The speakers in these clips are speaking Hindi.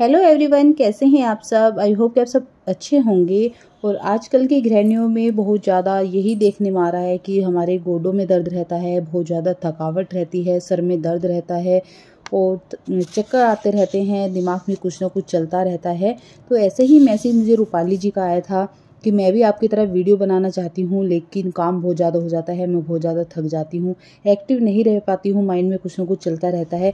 हेलो एवरीवन कैसे हैं आप सब आई होप कि आप सब अच्छे होंगे और आजकल की गृहणियों में बहुत ज़्यादा यही देखने में आ रहा है कि हमारे गोडों में दर्द रहता है बहुत ज़्यादा थकावट रहती है सर में दर्द रहता है और चक्कर आते रहते हैं दिमाग में कुछ ना कुछ चलता रहता है तो ऐसे ही मैसेज मुझे रूपाली जी का आया था कि मैं भी आपकी तरह वीडियो बनाना चाहती हूँ लेकिन काम बहुत ज़्यादा हो जाता है मैं बहुत ज़्यादा थक जाती हूँ एक्टिव नहीं रह पाती हूँ माइंड में कुछ ना कुछ चलता रहता है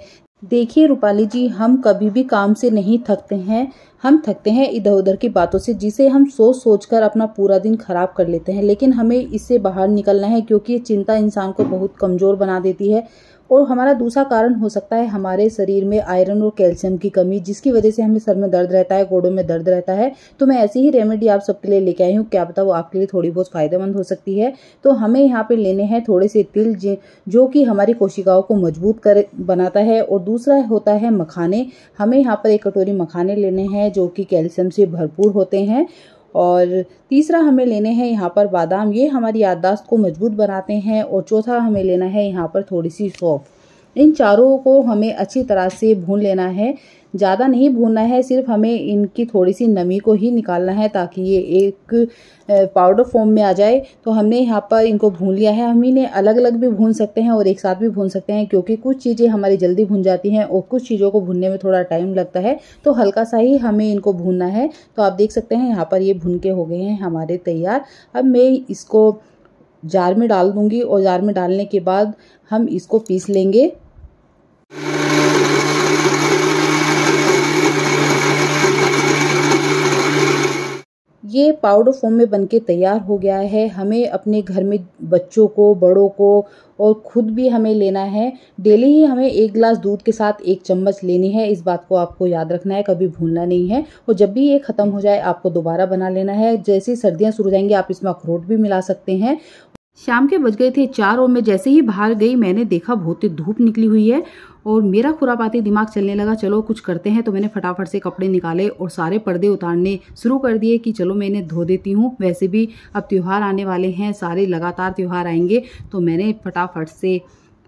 देखिए रूपाली जी हम कभी भी काम से नहीं थकते हैं हम थकते हैं इधर उधर की बातों से जिसे हम सोच सोच कर अपना पूरा दिन खराब कर लेते हैं लेकिन हमें इससे बाहर निकलना है क्योंकि चिंता इंसान को बहुत कमज़ोर बना देती है और हमारा दूसरा कारण हो सकता है हमारे शरीर में आयरन और कैल्शियम की कमी जिसकी वजह से हमें सर में दर्द रहता है गोड़ों में दर्द रहता है तो मैं ऐसी ही रेमेडी आप सबके लिए लेके आई हूँ क्या पता वो आपके लिए थोड़ी बहुत फ़ायदेमंद हो सकती है तो हमें यहाँ पे लेने हैं थोड़े से तिल जो कि हमारी कोशिकाओं को मजबूत कर बनाता है और दूसरा होता है मखाने हमें यहाँ पर एक कटोरी मखाने लेने हैं जो कि कैल्शियम से भरपूर होते हैं और तीसरा हमें लेने हैं यहाँ पर बादाम ये हमारी याददाश्त को मजबूत बनाते हैं और चौथा हमें लेना है यहाँ पर थोड़ी सी सौफ़ इन चारों को हमें अच्छी तरह से भून लेना है ज़्यादा नहीं भूनना है सिर्फ हमें इनकी थोड़ी सी नमी को ही निकालना है ताकि ये एक पाउडर फॉर्म में आ जाए तो हमने यहाँ पर इनको भून लिया है हम इन्हें अलग अलग भी भून सकते हैं और एक साथ भी भून सकते हैं क्योंकि कुछ चीज़ें हमारी जल्दी भून जाती हैं और कुछ चीज़ों को भूनने में थोड़ा टाइम लगता है तो हल्का सा ही हमें इनको भूनना है तो आप देख सकते हैं यहाँ पर ये भून के हो गए हैं हमारे तैयार अब मैं इसको जार में डाल दूँगी और जार में डालने के बाद हम इसको पीस लेंगे ये पाउडर फॉर्म में बनके तैयार हो गया है हमें अपने घर में बच्चों को बड़ों को और ख़ुद भी हमें लेना है डेली ही हमें एक गिलास दूध के साथ एक चम्मच लेनी है इस बात को आपको याद रखना है कभी भूलना नहीं है और जब भी ये ख़त्म हो जाए आपको दोबारा बना लेना है जैसे सर्दियाँ शुरू जाएंगी आप इसमें अखरोट भी मिला सकते हैं शाम के बज गए थे चार और मैं जैसे ही बाहर गई मैंने देखा बहुत ही धूप निकली हुई है और मेरा खुरापाती दिमाग चलने लगा चलो कुछ करते हैं तो मैंने फटाफट से कपड़े निकाले और सारे पर्दे उतारने शुरू कर दिए कि चलो मैं इन्हें धो देती हूँ वैसे भी अब त्यौहार आने वाले हैं सारे लगातार त्यौहार आएंगे तो मैंने फटाफट से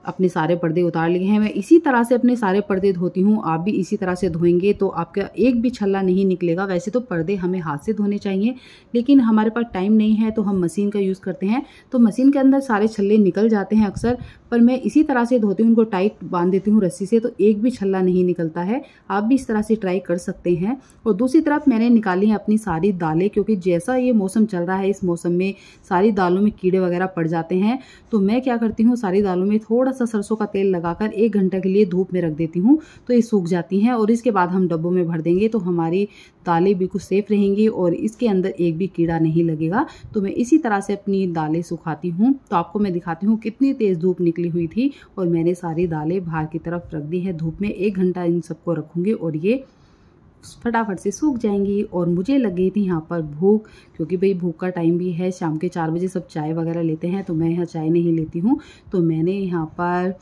अपने सारे पर्दे उतार लिए हैं मैं इसी तरह से अपने सारे पर्दे धोती हूँ आप भी इसी तरह से धोएंगे तो आपका एक भी छल्ला नहीं निकलेगा वैसे तो पर्दे हमें हाथ से धोने चाहिए लेकिन हमारे पास टाइम नहीं है तो हम मशीन का यूज़ करते हैं तो मशीन के अंदर सारे छल्ले निकल जाते हैं अक्सर पर मैं इसी तरह से धोती हूँ उनको टाइट बांध देती हूँ रस्सी से तो एक भी छल्ला नहीं निकलता है आप भी इस तरह से ट्राई कर सकते हैं और दूसरी तरफ मैंने निकाली अपनी सारी दालें क्योंकि जैसा ये मौसम चल रहा है इस मौसम में सारी दालों में कीड़े वगैरह पड़ जाते हैं तो मैं क्या करती हूँ सारी दालों में थोड़ा सा सरसों का तेल लगाकर एक घंटा के लिए धूप में रख देती हूँ तो ये सूख जाती हैं और इसके बाद हम डब्बों में भर देंगे तो हमारी दालें बिल्कुल सेफ रहेंगी और इसके अंदर एक भी कीड़ा नहीं लगेगा तो मैं इसी तरह से अपनी दालें सुखाती हूँ तो आपको मैं दिखाती हूँ कितनी तेज़ धूप निकल निकली हुई थी और मैंने सारी दालें बाहर की तरफ रख दी हैं धूप में एक घंटा इन सबको रखूँगी और ये फटाफट से सूख जाएंगी और मुझे लग गई थी यहाँ पर भूख क्योंकि भाई भूख का टाइम भी है शाम के चार बजे सब चाय वगैरह लेते हैं तो मैं यहाँ चाय नहीं लेती हूँ तो मैंने यहाँ पर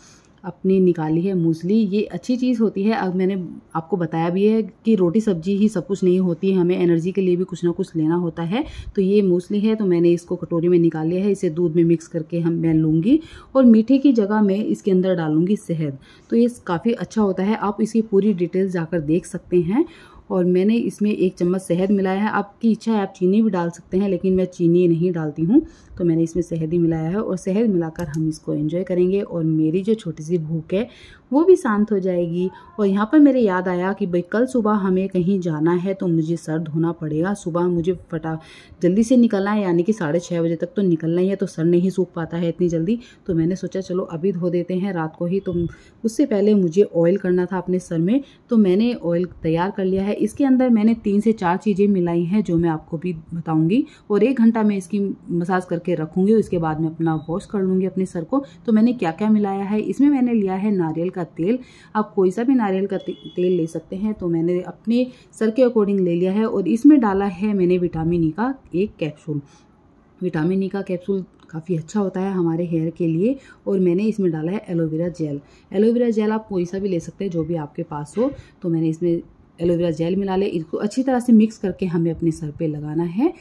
अपनी निकाली है मूसली ये अच्छी चीज़ होती है अब मैंने आपको बताया भी है कि रोटी सब्जी ही सब कुछ नहीं होती है हमें एनर्जी के लिए भी कुछ ना कुछ लेना होता है तो ये मूसली है तो मैंने इसको कटोरी में निकाल लिया है इसे दूध में मिक्स करके हम मैं लूँगी और मीठे की जगह मैं इसके अंदर डालूँगी शहद तो ये काफ़ी अच्छा होता है आप इसकी पूरी डिटेल्स जाकर देख सकते हैं और मैंने इसमें एक चम्मच शहद मिलाया है आपकी इच्छा है आप चीनी भी डाल सकते हैं लेकिन मैं चीनी नहीं डालती हूँ तो मैंने इसमें शहद ही मिलाया है और शहद मिलाकर हम इसको एंजॉय करेंगे और मेरी जो छोटी सी भूख है वो भी शांत हो जाएगी और यहाँ पर मेरे याद आया कि भाई कल सुबह हमें कहीं जाना है तो मुझे सर धोना पड़ेगा सुबह मुझे फटा जल्दी से निकलना है यानी कि साढ़े छः बजे तक तो निकलना ही है तो सर नहीं सूख पाता है इतनी जल्दी तो मैंने सोचा चलो अभी धो देते हैं रात को ही तो उससे पहले मुझे ऑयल करना था अपने सर में तो मैंने ऑयल तैयार कर लिया है इसके अंदर मैंने तीन से चार चीज़ें मिलाई हैं जो मैं आपको भी बताऊंगी और एक घंटा मैं इसकी मसाज करके रखूंगी उसके बाद मैं अपना वॉश कर लूँगी अपने सर को तो मैंने क्या क्या मिलाया है इसमें मैंने लिया है नारियल का तेल आप कोई सा भी नारियल का तेल ले सकते हैं तो मैंने अपने सर के अकॉर्डिंग ले लिया है और इसमें डाला है मैंने विटामिन ई e का एक कैप्सूल विटामिन ई का कैप्सूल काफ़ी अच्छा होता है हमारे हेयर के लिए और मैंने इसमें डाला है एलोवेरा जेल एलोवेरा जेल आप कोई सा भी ले सकते हैं जो भी आपके पास हो तो मैंने इसमें एलोवेरा जेल मिला ले इसको अच्छी तरह से मिक्स करके हमें अपने सर पे लगाना है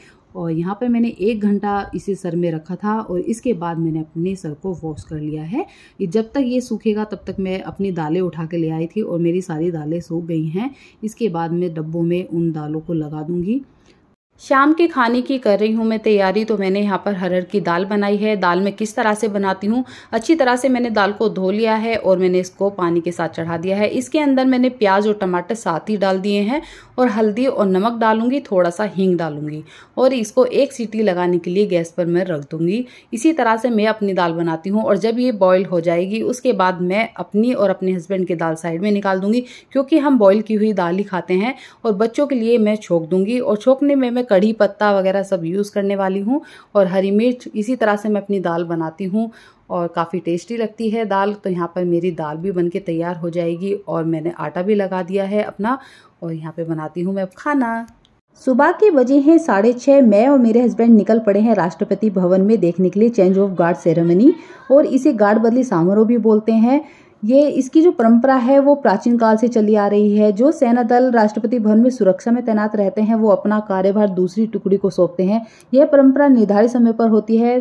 और यहाँ पर मैंने एक घंटा इसे सर में रखा था और इसके बाद मैंने अपने सर को वॉश कर लिया है जब तक ये सूखेगा तब तक मैं अपनी दालें उठा के ले आई थी और मेरी सारी दालें सूख गई हैं इसके बाद मैं डब्बों में उन दालों को लगा दूँगी शाम के खाने की कर रही हूँ मैं तैयारी तो मैंने यहाँ पर हरहर की दाल बनाई है दाल मैं किस तरह से बनाती हूँ अच्छी तरह से मैंने दाल को धो लिया है और मैंने इसको पानी के साथ चढ़ा दिया है इसके अंदर मैंने प्याज और टमाटर साथ ही डाल दिए हैं और हल्दी और नमक डालूंगी थोड़ा सा हींग डालूंगी और इसको एक सीटी लगाने के लिए गैस पर मैं रख दूंगी इसी तरह से मैं अपनी दाल बनाती हूँ और जब ये बॉयल हो जाएगी उसके बाद मैं अपनी और अपने हस्बैंड की दाल साइड में निकाल दूंगी क्योंकि हम बॉयल की हुई दाल ही खाते हैं और बच्चों के लिए मैं छोंक दूंगी और छोंकने में मैं मैं कढ़ी पत्ता वगैरह सब यूज़ करने वाली हूँ और हरी मिर्च इसी तरह से मैं अपनी दाल बनाती हूँ और काफ़ी टेस्टी लगती है दाल तो यहाँ पर मेरी दाल भी बनके तैयार हो जाएगी और मैंने आटा भी लगा दिया है अपना और यहाँ पे बनाती हूँ मैं अब खाना सुबह के बजे हैं साढ़े छः मैं और मेरे हस्बैंड निकल पड़े हैं राष्ट्रपति भवन में देखने के लिए चेंज ऑफ गार्ड सेरेमनी और इसे गार्ड बदली समारोह भी बोलते हैं ये इसकी जो परंपरा है वो प्राचीन काल से चली आ रही है जो सेना दल राष्ट्रपति भवन में सुरक्षा में तैनात रहते हैं वो अपना कार्यभार दूसरी टुकड़ी को सौंपते हैं यह परंपरा निर्धारित समय पर होती है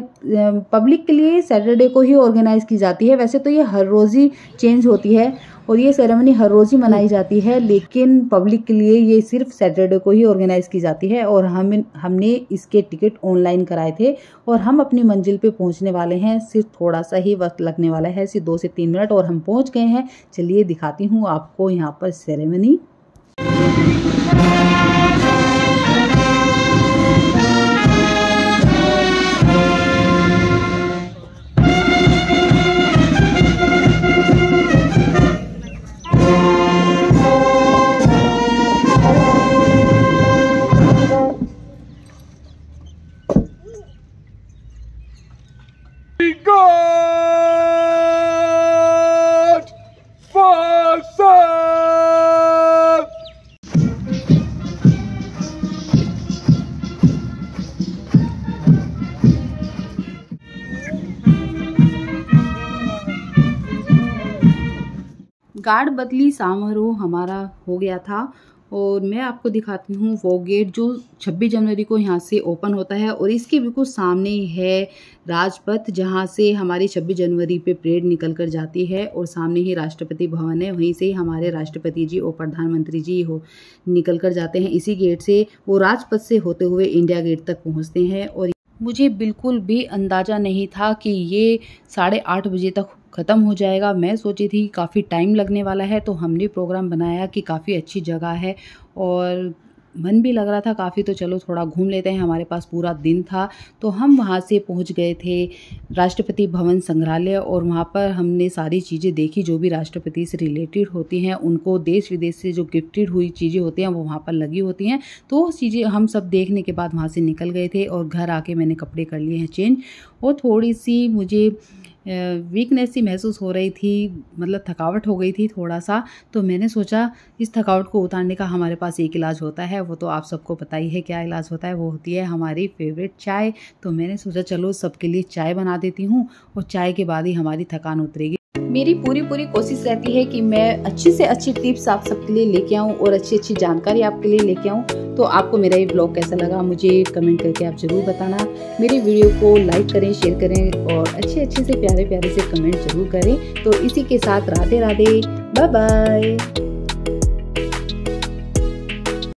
पब्लिक के लिए सैटरडे को ही ऑर्गेनाइज की जाती है वैसे तो ये हर रोज़ ही चेंज होती है और ये सेरेमनी हर रोज़ ही मनाई जाती है लेकिन पब्लिक के लिए ये सिर्फ सैटरडे को ही ऑर्गेनाइज़ की जाती है और हम हमने इसके टिकट ऑनलाइन कराए थे और हम अपनी मंजिल पे पहुंचने वाले हैं सिर्फ थोड़ा सा ही वक्त लगने वाला है सिर्फ दो से तीन मिनट और हम पहुँच गए हैं चलिए दिखाती हूँ आपको यहाँ पर सेरेमनी गार्ड बदली समारोह हमारा हो गया था और मैं आपको दिखाती हूँ वो गेट जो 26 जनवरी को यहाँ से ओपन होता है और इसके बिल्कुल सामने है राजपथ जहाँ से हमारी 26 जनवरी पे परेड निकल कर जाती है और सामने ही राष्ट्रपति भवन है वहीं से ही हमारे राष्ट्रपति जी और प्रधानमंत्री जी हो निकल कर जाते हैं इसी गेट से वो राजपथ से होते हुए इंडिया गेट तक पहुँचते हैं और मुझे बिल्कुल भी अंदाज़ा नहीं था कि ये साढ़े आठ बजे तक ख़त्म हो जाएगा मैं सोची थी काफ़ी टाइम लगने वाला है तो हमने प्रोग्राम बनाया कि काफ़ी अच्छी जगह है और मन भी लग रहा था काफ़ी तो चलो थोड़ा घूम लेते हैं हमारे पास पूरा दिन था तो हम वहाँ से पहुँच गए थे राष्ट्रपति भवन संग्रहालय और वहाँ पर हमने सारी चीज़ें देखी जो भी राष्ट्रपति से रिलेटेड होती हैं उनको देश विदेश से जो गिफ्टेड हुई चीज़ें होती हैं वो वहाँ पर लगी होती हैं तो वो चीज़ें हम सब देखने के बाद वहाँ से निकल गए थे और घर आके मैंने कपड़े कर लिए हैं चेंज और थोड़ी सी मुझे वीकनेस ही महसूस हो रही थी मतलब थकावट हो गई थी थोड़ा सा तो मैंने सोचा इस थकावट को उतारने का हमारे पास एक इलाज होता है वो तो आप सबको पता ही है क्या इलाज होता है वो होती है हमारी फेवरेट चाय तो मैंने सोचा चलो सबके लिए चाय बना देती हूँ और चाय के बाद ही हमारी थकान उतरेगी मेरी पूरी पूरी कोशिश रहती है कि मैं अच्छी से अच्छी टिप्स आप सबके लिए लेके आऊँ और अच्छी अच्छी जानकारी आपके लिए लेके आऊँ तो आपको मेरा ये ब्लॉग कैसा लगा मुझे कमेंट करके आप ज़रूर बताना मेरी वीडियो को लाइक करें शेयर करें और अच्छे अच्छे से प्यारे प्यारे से कमेंट ज़रूर करें तो इसी के साथ राधे राधे बाय बाय